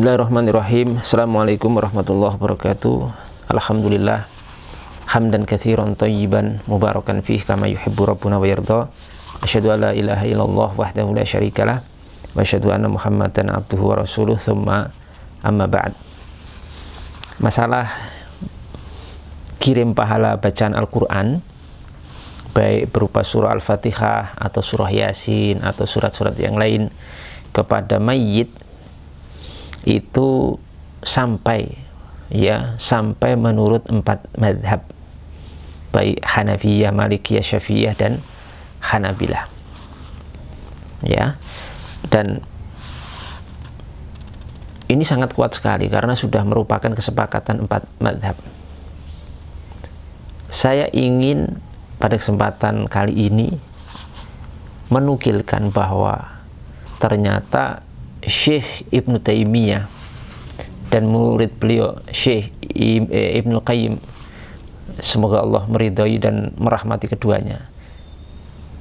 Bismillahirrahmanirrahim. Assalamualaikum warahmatullahi wabarakatuh. Alhamdulillah. Hamdan kathiran tayyiban mubarakan fih kama yuhibbu rabbuna wa yardha Asyhadu ala ilaha illallah wahdahu la syarikalah. Wa asyhadu anna Muhammadan abduhu wa rasuluh thumma amma ba'd. Masalah kirim pahala bacaan Al-Qur'an baik berupa surah Al-Fatihah atau surah Yasin atau surat-surat yang lain kepada mayit itu sampai ya sampai menurut empat madhab baik Hanafiyah, Malikiyah, Syafi'iyah dan Hanabilah ya dan ini sangat kuat sekali karena sudah merupakan kesepakatan empat madhab saya ingin pada kesempatan kali ini menukilkan bahwa ternyata Syekh Ibn Taimiyah dan murid beliau Syekh eh, Ibn Qayyim semoga Allah meridhai dan merahmati keduanya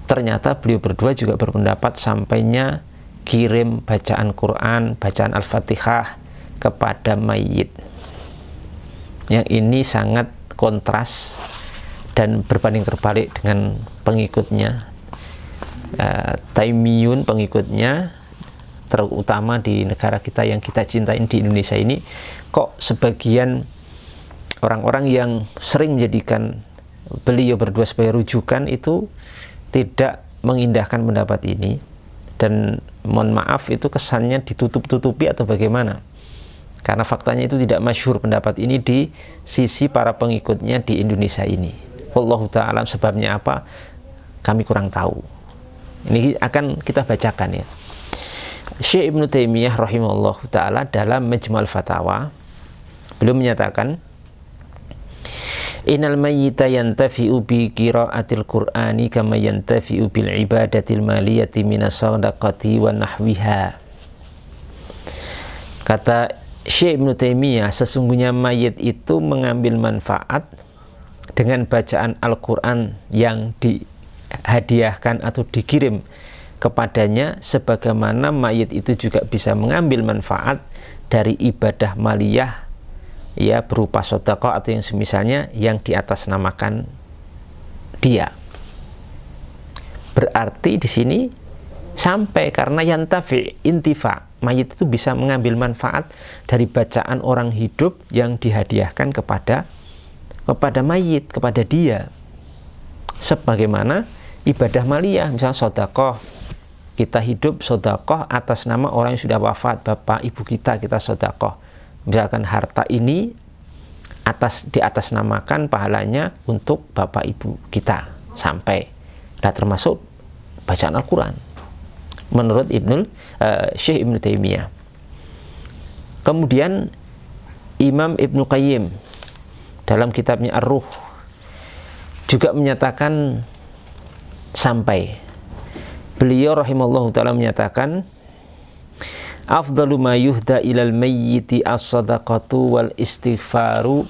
ternyata beliau berdua juga berpendapat sampainya kirim bacaan Quran, bacaan Al-Fatihah kepada mayit. Yang ini sangat kontras dan berbanding terbalik dengan pengikutnya. uh, eh, Taimiyun pengikutnya terutama di negara kita yang kita cintai di Indonesia ini kok sebagian orang-orang yang sering menjadikan beliau berdua sebagai rujukan itu tidak mengindahkan pendapat ini dan mohon maaf itu kesannya ditutup-tutupi atau bagaimana karena faktanya itu tidak masyhur pendapat ini di sisi para pengikutnya di Indonesia ini Allah ta'ala sebabnya apa kami kurang tahu ini akan kita bacakan ya Syekh Ibn Taimiyah rahimahullah taala dalam majmal Fatawa belum menyatakan Innal mayyita yantafi'u bi qira'atil Qur'ani kama yantafi'u bil ibadatil maliyati minas sadaqati wa nahwiha. Kata Syekh Ibn Taimiyah sesungguhnya mayit itu mengambil manfaat dengan bacaan Al-Qur'an yang dihadiahkan atau dikirim kepadanya sebagaimana mayit itu juga bisa mengambil manfaat dari ibadah maliyah ya berupa sodako atau yang semisalnya yang di atas namakan dia berarti di sini sampai karena yantafi intifa mayit itu bisa mengambil manfaat dari bacaan orang hidup yang dihadiahkan kepada kepada mayit kepada dia sebagaimana ibadah maliyah misalnya sodakoh kita hidup sodakoh atas nama orang yang sudah wafat bapak ibu kita kita sodakoh misalkan harta ini atas di atas namakan pahalanya untuk bapak ibu kita sampai dan nah, termasuk bacaan Al-Quran menurut Ibnu uh, eh, Syekh Ibnu Taimiyah kemudian Imam Ibnu Qayyim dalam kitabnya Ar-Ruh juga menyatakan sampai beliau rahimahullah taala menyatakan afdalu ma yuhda ilal mayyiti as-sadaqatu wal istighfaru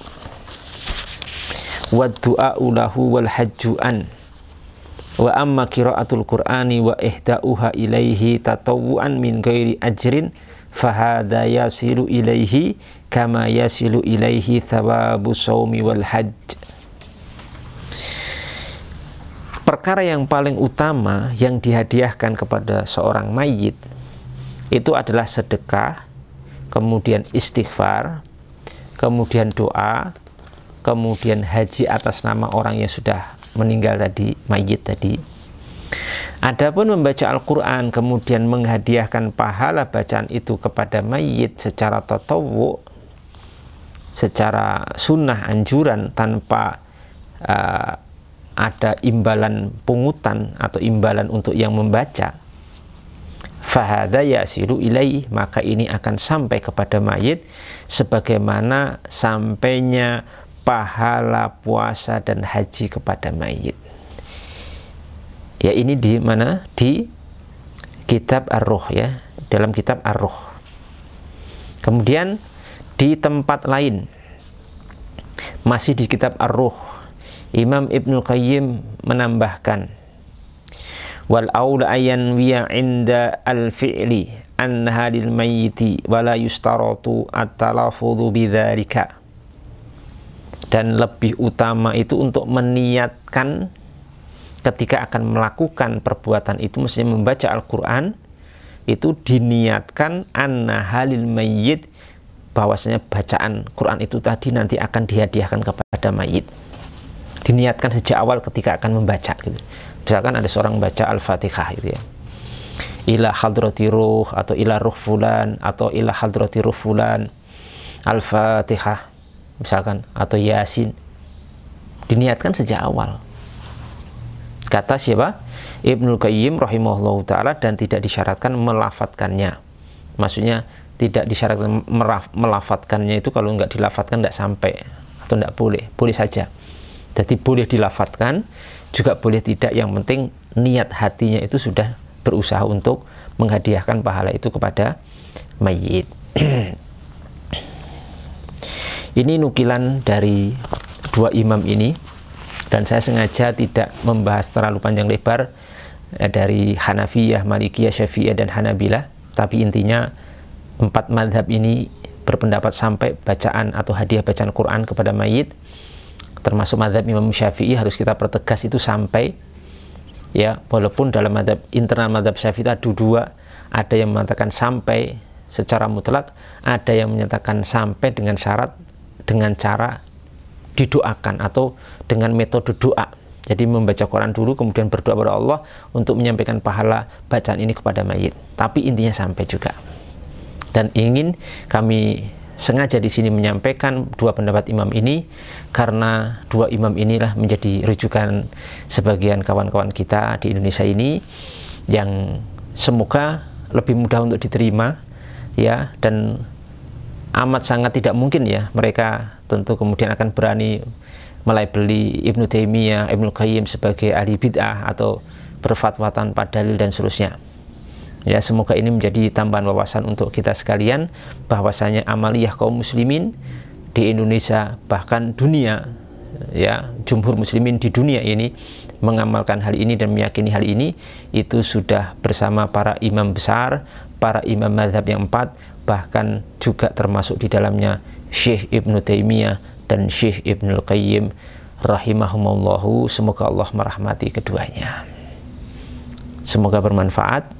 wad du'a lahu wal hajju'an wa amma qiraatul qur'ani wa ihda'uha ilaihi tatawuan min ghairi ajrin fahada yasilu ilaihi kama yasilu ilaihi thawabu saumi wal hajj perkara yang paling utama yang dihadiahkan kepada seorang mayit itu adalah sedekah, kemudian istighfar, kemudian doa, kemudian haji atas nama orang yang sudah meninggal tadi, mayit tadi. Adapun membaca Al-Quran kemudian menghadiahkan pahala bacaan itu kepada mayit secara tatawu, secara sunnah anjuran tanpa uh, ada imbalan pungutan atau imbalan untuk yang membaca fahada yasilu ilaih maka ini akan sampai kepada mayit sebagaimana sampainya pahala puasa dan haji kepada mayit ya ini di mana di kitab ar-ruh ya dalam kitab ar-ruh kemudian di tempat lain masih di kitab ar-ruh Imam Ibnu Qayyim menambahkan wal aula ayan wiya inda al fi'li an hadil mayyiti wa la yustaratu at-talaffudhu bidzalika dan lebih utama itu untuk meniatkan ketika akan melakukan perbuatan itu mestinya membaca Al-Qur'an itu diniatkan anna halil mayyit bahwasanya bacaan Quran itu tadi nanti akan dihadiahkan kepada mayit diniatkan sejak awal ketika akan membaca gitu. Misalkan ada seorang baca Al-Fatihah gitu ya. Ila hadrati ruh atau ila ruh fulan atau ila hadrati ruh fulan Al-Fatihah misalkan atau Yasin diniatkan sejak awal. Kata siapa? Ibnu Qayyim rahimahullah taala dan tidak disyaratkan melafatkannya. Maksudnya tidak disyaratkan melafatkannya itu kalau nggak dilafatkan nggak sampai atau nggak boleh, boleh saja. Jadi boleh dilafatkan, juga boleh tidak. Yang penting niat hatinya itu sudah berusaha untuk menghadiahkan pahala itu kepada mayit. ini nukilan dari dua imam ini dan saya sengaja tidak membahas terlalu panjang lebar eh, dari Hanafiyah, Malikiyah, Syafi'iyah dan Hanabilah, tapi intinya empat madhab ini berpendapat sampai bacaan atau hadiah bacaan Quran kepada mayit termasuk madhab Imam Syafi'i harus kita pertegas itu sampai ya walaupun dalam madhab internal madhab Syafi'i ada dua ada yang mengatakan sampai secara mutlak ada yang menyatakan sampai dengan syarat dengan cara didoakan atau dengan metode doa jadi membaca Quran dulu kemudian berdoa kepada Allah untuk menyampaikan pahala bacaan ini kepada mayit tapi intinya sampai juga dan ingin kami sengaja di sini menyampaikan dua pendapat imam ini karena dua imam inilah menjadi rujukan sebagian kawan-kawan kita di Indonesia ini yang semoga lebih mudah untuk diterima ya dan amat sangat tidak mungkin ya mereka tentu kemudian akan berani melabeli Ibnu Taimiyah, Ibnu Qayyim sebagai ahli bid'ah atau berfatwa tanpa dalil dan seterusnya. Ya, semoga ini menjadi tambahan wawasan untuk kita sekalian bahwasanya amaliyah kaum muslimin di Indonesia bahkan dunia ya, jumhur muslimin di dunia ini mengamalkan hal ini dan meyakini hal ini itu sudah bersama para imam besar, para imam mazhab yang empat bahkan juga termasuk di dalamnya Syekh Ibnu Taimiyah dan Syekh Ibnu Qayyim rahimahumallahu semoga Allah merahmati keduanya. Semoga bermanfaat.